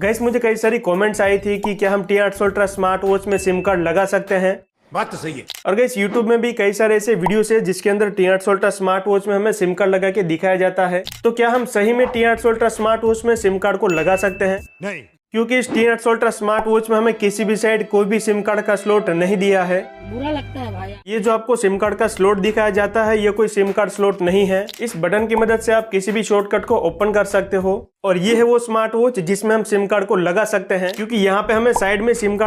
gas मुझे कई सारी कमेंट्स आई थी कि क्या हम टी आठ अल्ट्रा स्मार्ट वॉच में सिम कार्ड लगा सकते हैं बात तो सही है और गैस यूट्यूब में भी कई सारे ऐसे वीडियोस है जिसके अंदर टी आठ अल्ट्रा स्मार्ट वॉच में हमें सिम कार्ड लगा के दिखाया जाता है तो क्या हम सही में टी आठ अल्ट्रा स्मार्ट वॉच में सिम कार्ड को लगा सकते हैं नहीं क्योंकि इस T X ultra smart watch में हमें किसी भी साइड कोई भी सिम कार्ड का स्लॉट नहीं दिया है बुरा लगता है भाई ये जो आपको सिम कार्ड का स्लॉट दिखाया जाता है ये कोई सिम कार्ड स्लॉट नहीं है इस बटन की मदद से आप किसी भी शॉर्टकट को ओपन कर सकते हो और ये है वो स्मार्ट वॉच जिसमें हम सिम कार्ड को लगा सकते हैं क्योंकि यहाँ पे हमें साइड में सिम कार्ड